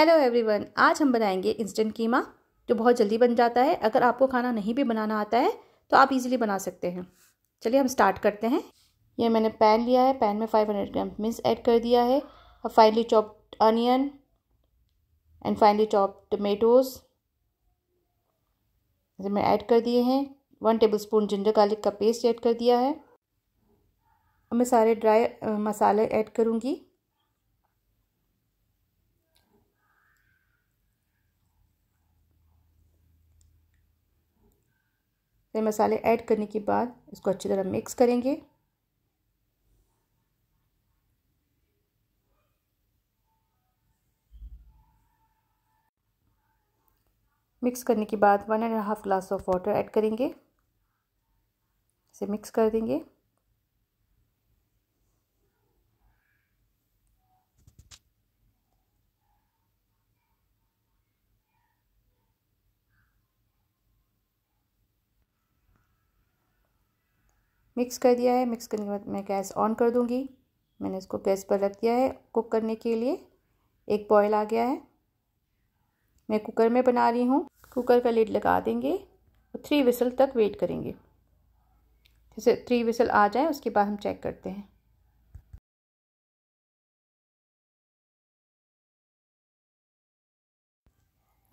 hello everyone आज हम बनाएंगे इंस्टेंट कीमा जो बहुत जल्दी बन जाता है अगर आपको खाना नहीं भी बनाना आता है तो आप इजीली बना सकते हैं चलिए हम स्टार्ट करते हैं ये मैंने पैन लिया है पैन में 500 ग्राम मिंस ऐड कर दिया है और finally chopped onion and finally chopped tomatoes मैं ऐड कर दिए हैं one tablespoon ginger garlic का पेस्ट ऐड कर दिया है मैं सारे ड्राई मसाले ऐड करूँगी फिर मसाले ऐड करने के बाद इसको अच्छी तरह मिक्स करेंगे मिक्स करने के बाद one and half glass of water add करेंगे इसे मिक्स कर देंगे मिक्स कर दिया है मिक्स करने के बाद मैं गैस ऑन कर दूँगी मैंने इसको गैस पर रख दिया है कुक करने के लिए एक बॉयल आ गया है मैं कुकर में बना रही हूँ कुकर का लेड लगा देंगे और थ्री विसल तक वेट करेंगे जैसे थ्री विसल आ जाए उसके बाद हम चेक करते हैं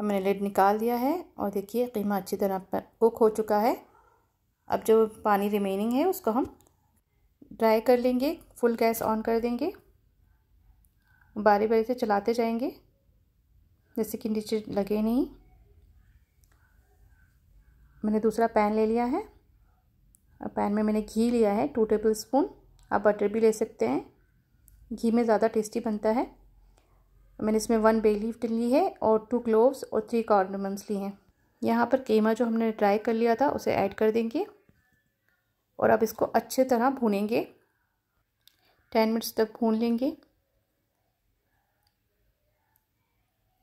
मैंने लेड निकाल दिया है और देखिए कीमा अच्छी तरह कुक हो चुका है अब जो पानी रिमेनिंग है उसको हम ड्राई कर लेंगे फुल गैस ऑन कर देंगे बारी बारी से चलाते जाएंगे जैसे कि नीचे लगे नहीं मैंने दूसरा पैन ले लिया है अब पैन में मैंने घी लिया है टू टेबल स्पून आप बटर भी ले सकते हैं घी में ज़्यादा टेस्टी बनता है मैंने इसमें वन बे लीफ ली है और टू क्लोव्स और थ्री कॉर्नमम्स ली हैं यहाँ पर केमा जो हमने ड्राई कर लिया था उसे ऐड कर देंगे और अब इसको अच्छे तरह भूनेंगे टेन मिनट्स तक भून लेंगे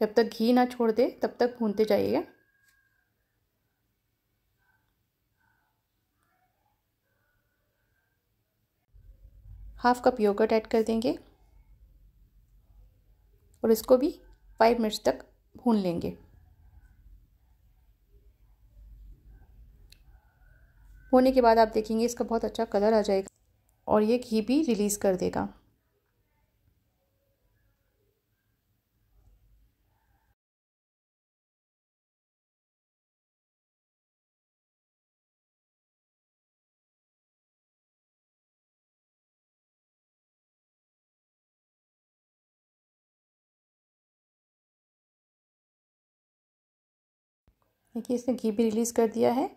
जब तक घी ना छोड़ दे तब तक भूनते जाइएगा हाफ कप योगर्ट ऐड कर देंगे और इसको भी फाइव मिनट्स तक भून लेंगे होने के बाद आप देखेंगे इसका बहुत अच्छा कलर आ जाएगा और ये घी भी रिलीज़ कर देगा देखिए इसने घी भी रिलीज़ कर दिया है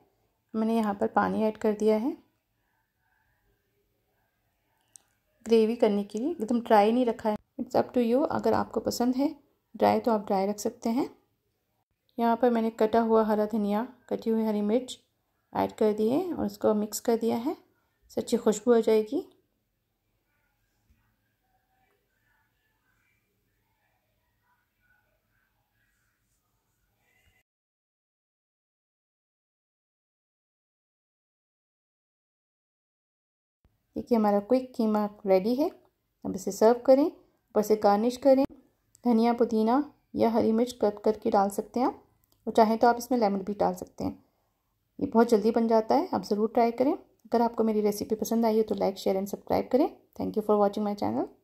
मैंने यहाँ पर पानी ऐड कर दिया है ग्रेवी करने के लिए एकदम ड्राई नहीं रखा है इट्स अप टू यू अगर आपको पसंद है ड्राई तो आप ड्राई रख सकते हैं यहाँ पर मैंने कटा हुआ हरा धनिया कटी हुई हरी मिर्च ऐड कर दिए और उसको मिक्स कर दिया है इससे अच्छी खुशबू आ जाएगी देखिए हमारा क्विक कीमा रेडी है अब इसे सर्व करें ऊपर से गार्निश करें धनिया पुदीना या हरी मिर्च कट करके डाल सकते हैं आप और चाहें तो आप इसमें लेमन भी डाल सकते हैं ये बहुत जल्दी बन जाता है आप ज़रूर ट्राई करें अगर आपको मेरी रेसिपी पसंद आई हो तो लाइक शेयर एंड सब्सक्राइब करें thank you for watching my channel